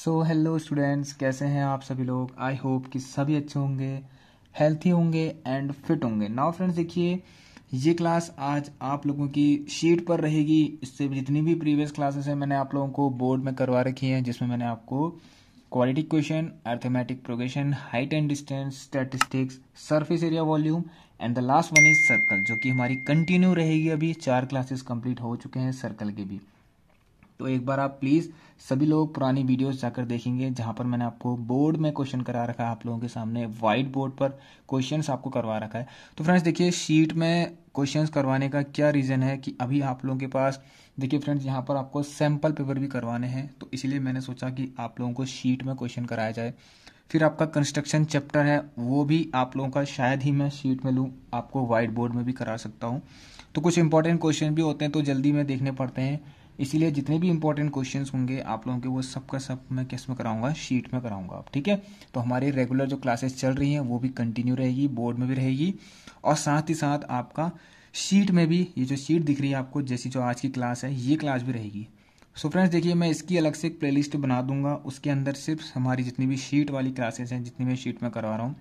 so hello students कैसे हैं आप सभी लोग आई होप कि सभी अच्छे होंगे हेल्थी होंगे एंड फिट होंगे नाउ फ्रेंड्स देखिए ये क्लास आज आप लोगों की शीट पर रहेगी इससे जितनी भी प्रीवियस क्लासेस हैं मैंने आप लोगों को बोर्ड में करवा रखी हैं जिसमें मैंने आपको quality question arithmetic progression height and distance statistics surface area volume and the last one is circle जो कि हमारी कंटिन्यू रहेगी अभी चार क्लासेस कंप्लीट हो चुके हैं सर्कल के भी तो एक बार आप प्लीज़ सभी लोग पुरानी वीडियोस जाकर देखेंगे जहां पर मैंने आपको बोर्ड में क्वेश्चन करा रखा है आप लोगों के सामने व्हाइट बोर्ड पर क्वेश्चंस आपको करवा रखा है तो फ्रेंड्स देखिए शीट में क्वेश्चंस करवाने का क्या रीज़न है कि अभी आप लोगों के पास देखिए फ्रेंड्स यहाँ पर आपको सैम्पल पेपर भी करवाने हैं तो इसलिए मैंने सोचा कि आप लोगों को शीट में क्वेश्चन कराया जाए फिर आपका कंस्ट्रक्शन चैप्टर है वो भी आप लोगों का शायद ही मैं शीट में लूँ आपको व्हाइट बोर्ड में भी करा सकता हूँ तो कुछ इंपॉर्टेंट क्वेश्चन भी होते हैं तो जल्दी में देखने पड़ते हैं इसीलिए जितने भी इंपॉर्टेंट क्वेश्चन होंगे आप लोगों के वो सब का सब मैं किस में कराऊंगा शीट में कराऊंगा आप ठीक है तो हमारी रेगुलर जो क्लासेस चल रही हैं वो भी कंटिन्यू रहेगी बोर्ड में भी रहेगी और साथ ही साथ आपका शीट में भी ये जो शीट दिख रही है आपको जैसी जो आज की क्लास है ये क्लास भी रहेगी सो फ्रेंड्स देखिए मैं इसकी अलग से एक प्ले बना दूंगा उसके अंदर सिर्फ हमारी जितनी भी शीट वाली क्लासेस हैं जितनी मैं शीट में करवा रहा हूँ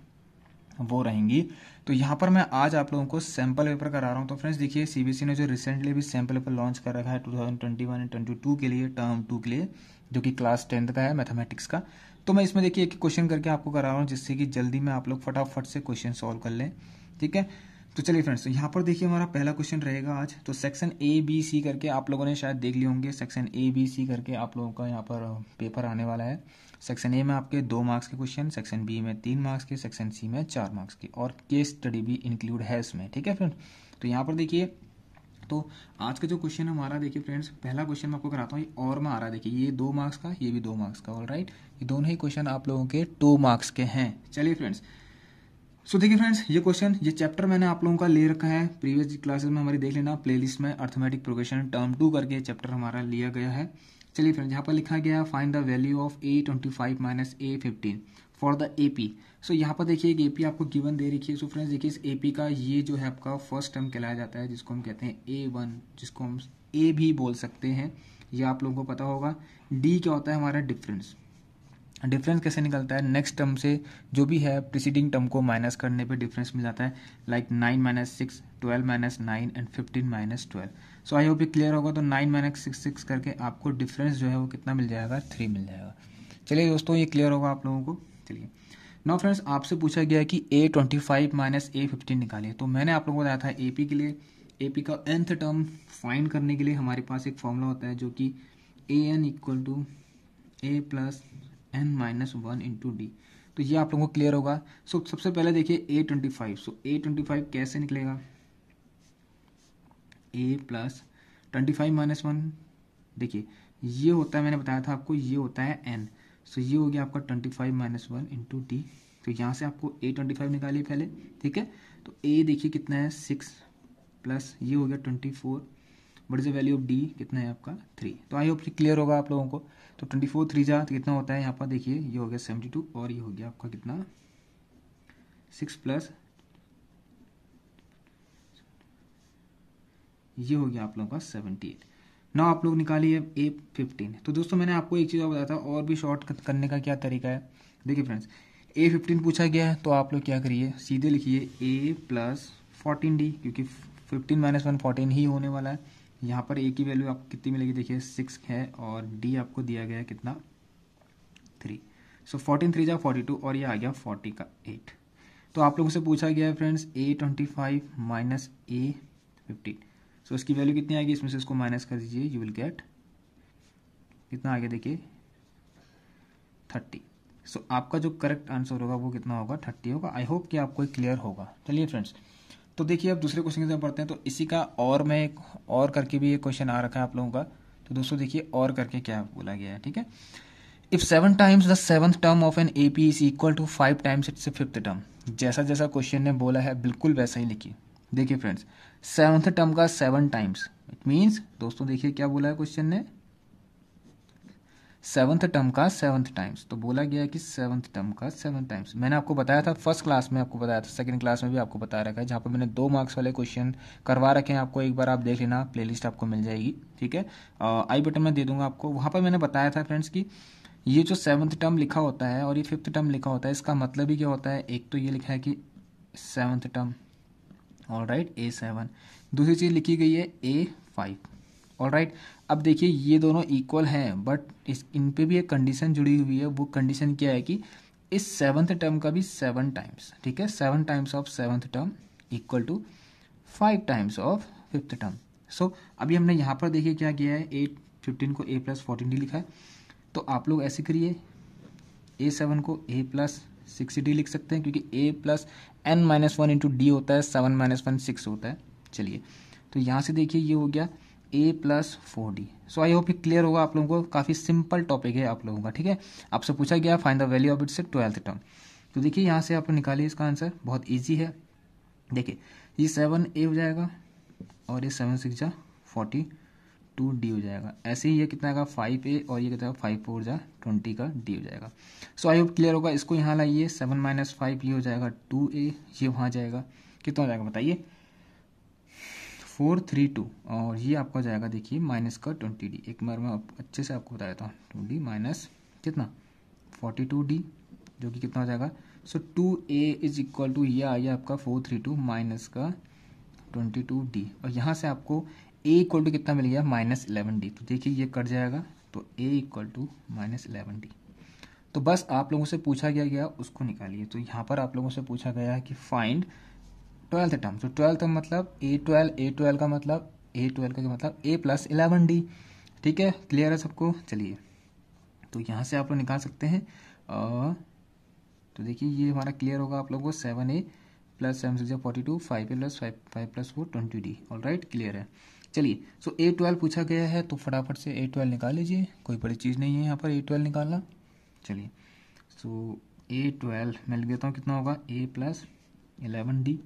वो रहेंगी तो यहाँ पर मैं आज आप लोगों को सैम्पल पेपर करा रहा हूँ तो फ्रेंड्स देखिए सीबीएसई ने जो रिसेंटली भी सैम्पल पेपर लॉन्च कर रखा है two thousand twenty and 22 two के लिए टर्म टू के लिए जो कि क्लास टेंथ का है मैथमेटिक्स का तो मैं इसमें देखिए एक क्वेश्चन करके आपको करा रहा हूँ जिससे कि जल्दी में आप लोग फटाफट से क्वेश्चन सॉल्व कर लें ठीक है तो चलिए फ्रेंड्स तो यहाँ पर देखिए हमारा पहला क्वेश्चन रहेगा आज तो सेक्शन ए बी सी करके आप लोगों ने शायद देख लिए होंगे सेक्शन ए बी सी करके आप लोगों का यहाँ पर पेपर आने वाला है सेक्शन ए में आपके दो मार्क्स के क्वेश्चन सेक्शन बी में तीन मार्क्स के सेक्शन सी में चार मार्क्स के और केस स्टडी भी इंक्लूड है इसमें ठीक है फ्रेंड तो यहाँ पर देखिए तो आज का जो क्वेश्चन हमारा देखिए फ्रेंड्स पहला क्वेश्चन मैं आपको कराता हूँ और में आ रहा है देखिए ये दो मार्क्स का ये भी दो मार्क्स का ऑल राइट ये दोनों ही क्वेश्चन आप लोगों के टू मार्क्स के हैं चलिए फ्रेंड्स सो देखिए फ्रेंड्स ये क्वेश्चन ये चैप्टर मैंने आप लोगों का ले रखा है प्रीवियस क्लासेस में हमारी देख लेना प्लेलिस्ट में अर्थमेटिक प्रोग्रेशन टर्म टू करके चैप्टर हमारा लिया गया है चलिए फ्रेंड्स यहाँ पर लिखा गया है find the value of a twenty five minus a fifteen for the A P so यहाँ पर देखिए एक ए पी आपको गिवन दे रखी है सो फ्रेंड्स देखिए इस ए पी का ये जो है आपका फर्स्ट टर्म कहलाया जाता है जिसको हम कहते हैं ए वन जिसको हम ए भी बोल सकते हैं ये आप लोगों को पता होगा डी क्या होता है हमारा डिफरेंस डिफरेंस कैसे निकलता है नेक्स्ट टर्म से जो भी है प्रिसीडिंग टर्म को माइनस करने पे डिफरेंस मिल जाता है like nine minus six twelve minus nine and fifteen minus twelve so I hope ये क्लियर होगा तो नाइन माइनस सिक्स सिक्स करके आपको डिफरेंस जो है वो कितना मिल जाएगा थ्री मिल जाएगा चलिए दोस्तों ये क्लियर होगा आप लोगों को चलिए नो फ्रेंड्स आपसे पूछा गया कि a twenty five minus a fifteen निकालिए तो मैंने आप लोगों को बताया था ए पी के लिए ए पी का एंथ टर्म फाइंड करने के लिए हमारे पास एक फॉर्मूला होता है जो कि a n equal to a plus n minus one into d तो ये आप लोगों को क्लियर होगा सो so, सबसे पहले देखिए a twenty five so a twenty five कैसे निकलेगा a plus twenty five minus one देखिए ये होता है मैंने बताया था आपको ये होता है एन सो so, ये हो गया आपका twenty five minus one into d तो यहाँ से आपको ए ट्वेंटी फाइव निकालिए पहले ठीक है तो ए देखिए कितना है सिक्स प्लस ये हो गया twenty four what is the value of d कितना है आपका थ्री तो आई होप क्लियर होगा आप लोगों को तो ट्वेंटी फोर थ्री जा तो कितना होता है यहाँ पर देखिए ये हो गया सेवेंटी टू और ये हो गया आपका कितना सिक्स प्लस ये हो गया आप लोगों का सेवेंटी एट ना आप लोग निकालिए ए फिफ्टीन तो दोस्तों मैंने आपको एक चीज़ और बताया था और भी शॉर्ट करने का क्या तरीका है देखिए फ्रेंड्स ए फिफ्टीन पूछा गया है तो आप लोग क्या करिए सीधे लिखिए ए प्लस फोर्टीन डी क्योंकि फिफ्टीन माइनस वन फोर्टीन ही होने वाला है यहाँ पर ए की वैल्यू आपको कितनी मिलेगी देखिए सिक्स है और डी आपको दिया गया कितना थ्री सो फोर्टीन थ्री जा फोर्टी टू और ये आ गया फोर्टी का एट तो आप लोगों से पूछा गया है friends a twenty five minus a fifteen so इसकी वैल्यू कितनी आएगी इसमें से इसको माइनस कर दीजिए यू विल गेट कितना आ गया देखिए थर्टी सो आपका जो करेक्ट आंसर होगा वो कितना होगा थर्टी होगा आई होप कि आपको क्लियर होगा चलिए फ्रेंड्स तो देखिए अब दूसरे क्वेश्चन की तरफ बढ़ते हैं तो इसी का और मैं एक और करके भी एक क्वेश्चन आ रखा है आप लोगों का तो दोस्तों देखिए और करके क्या बोला गया है ठीक है if seven times the seventh term of an A P is equal to five times its fifth term जैसा जैसा क्वेश्चन ने बोला है बिल्कुल वैसा ही लिखिए देखिए फ्रेंड्स सेवन्थ टर्म का सेवन टाइम्स इट मीन्स दोस्तों देखिए क्या बोला है क्वेश्चन ने सेवंथ टर्म का सेवंथ टाइम्स तो बोला गया है कि सेवंथ टर्म का सेवन टाइम्स मैंने आपको बताया था फर्स्ट क्लास में आपको बताया था सेकंड क्लास में भी आपको बता रखा है जहां पर मैंने दो मार्क्स वाले क्वेश्चन करवा रखे हैं आपको एक बार आप देख लेना प्लेलिस्ट आपको मिल जाएगी ठीक है आई बटन में दे दूंगा आपको वहां पर मैंने बताया था फ्रेंड्स की ये जो सेवंथ टर्म लिखा होता है और ये फिफ्थ टर्म लिखा होता है इसका मतलब ही क्या होता है एक तो ये लिखा है कि seventh term all right a seven दूसरी चीज़ लिखी गई है ए फाइव ऑल राइट अब देखिए ये दोनों इक्वल हैं बट इस इन पे भी एक कंडीशन जुड़ी हुई है वो कंडीशन क्या है कि इस सेवन्थ टर्म का भी सेवन टाइम्स ठीक है seven times of seventh term equal to five times of fifth term so अभी हमने यहाँ पर देखिए क्या किया है ए फिफ्टीन को ए प्लस फोर्टीन डी लिखा है तो आप लोग ऐसे करिए ए सेवन को ए प्लस सिक्स डी लिख सकते हैं क्योंकि a plus n minus one into d होता है सेवन माइनस वन सिक्स होता है चलिए तो यहाँ से देखिए ये हो गया a plus four d so I hope ये क्लियर होगा आप लोगों को काफ़ी सिंपल टॉपिक है आप लोगों का ठीक है आपसे पूछा गया find the value of its twelfth term तो देखिए यहाँ से आप निकालिए इसका आंसर बहुत ईजी है देखिए ये सेवन ए हो जाएगा और ये सेवन सिक्स जा फोर्टी टू डी हो जाएगा ऐसे ही ये कितना आएगा फाइव ए और ये कितना आएगा फाइव फोर जा ट्वेंटी का डी हो जाएगा सो आई होप क्लियर होगा इसको यहाँ लाइए सेवन माइनस फाइव ये हो जाएगा टू ए ये वहाँ जाएगा कितना हो जाएगा बताइए फोर थ्री टू और ये आपका जाएगा देखिए माइनस का ट्वेंटी डी एक बार मैं अच्छे से आपको बता देता हूँ टू डी माइनस कितना फोर्टी टू डी जो कि कितना हो जाएगा so two a is equal to ये गया आपका फोर थ्री टू माइनस का ट्वेंटी टू डी और यहाँ से आपको ए इक्वल टू कितना मिल गया माइनस इलेवन डी तो देखिए ये कट जाएगा तो a equal to minus eleven d तो बस आप लोगों से पूछा गया गया उसको निकालिए तो यहाँ पर आप लोगों से पूछा गया है कि find twelfth term so twelfth मतलब ए ट्वेल्व ए ट्वेल्व का मतलब ए ट्वेल्व का मतलब ए प्लस इलेवन डी ठीक है क्लियर है सबको चलिए तो यहाँ से आप लोग निकाल सकते हैं आ, तो देखिए ये हमारा क्लियर होगा आप लोगों को seven a plus seven six forty two five a plus five five plus four twenty d all right clear है चलिए सो ए ट्वेल्व पूछा गया है तो फटाफट से ए ट्वेल्व निकाल लीजिए कोई बड़ी चीज़ नहीं है यहाँ पर ए ट्वेल्व निकालना चलिए सो ए ट्वेल्व मैं लिख देता हूँ कितना होगा a plus eleven d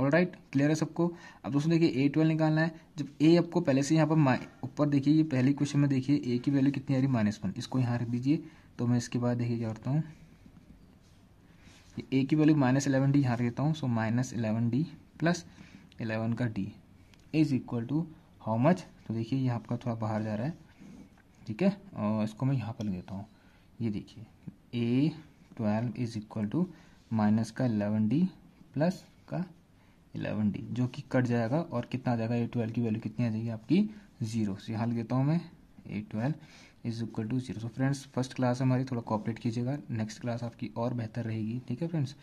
all right clear है सबको अब दोस्तों देखिए ए ट्वेल्व निकालना है जब ए आपको पहले से यहाँ पर ऊपर देखिए ये पहले क्वेश्चन में देखिए ए की वैल्यू कितनी आ रही माइनस वन इसको यहाँ रख दीजिए तो मैं इसके बाद देखिए क्या करता हूँ ए की वैल्यू माइनस इलेवन डी यहाँ देता हूँ so minus eleven D plus eleven का D is equal to how much तो देखिए ये आपका थोड़ा बाहर जा रहा है ठीक है और इसको मैं यहाँ पर देता हूँ ये देखिए A twelve is equal to minus का इलेवन डी प्लस का इलेवन डी जो कि कट जाएगा और कितना आ जाएगा ए ट्वेल्व की वैल्यू कितनी आ जाएगी आपकी जीरो से हाल देता हूँ मैं A twelve is equal to zero so friends first class हमारी थोड़ा कॉपरेट कीजिएगा नेक्स्ट क्लास आपकी और बेहतर रहेगी ठीक है फ्रेंड्स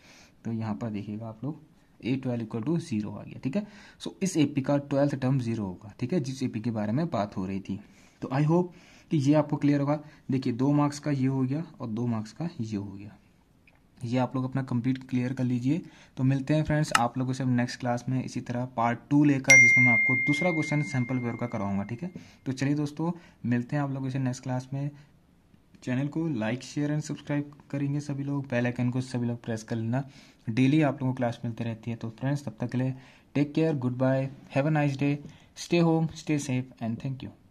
तो यहाँ पर देखिएगा आप लोग A twelve equal to zero आ गया ठीक है सो so, इस पी का ट्वेल्थ टर्म जीरो होगा ठीक है जिस पी के बारे में बात हो रही थी तो आई होप कि ये आपको क्लियर होगा देखिए दो मार्क्स का ये हो गया और दो मार्क्स का ये हो गया ये आप लोग अपना कंप्लीट क्लियर कर लीजिए तो मिलते हैं फ्रेंड्स आप लोगों से नेक्स्ट क्लास में इसी तरह पार्ट टू लेकर जिसमें मैं आपको दूसरा क्वेश्चन सैम्पल पेपर का कराऊंगा ठीक है तो चलिए दोस्तों मिलते हैं आप लोगों से नेक्स्ट क्लास में चैनल को लाइक शेयर एंड सब्सक्राइब करेंगे सभी लोग बेल आइकन को सभी लोग प्रेस कर लेना डेली आप लोगों को क्लास मिलती रहती है तो फ्रेंड्स तब तक के लिए take care good bye have a nice day stay home stay safe and thank you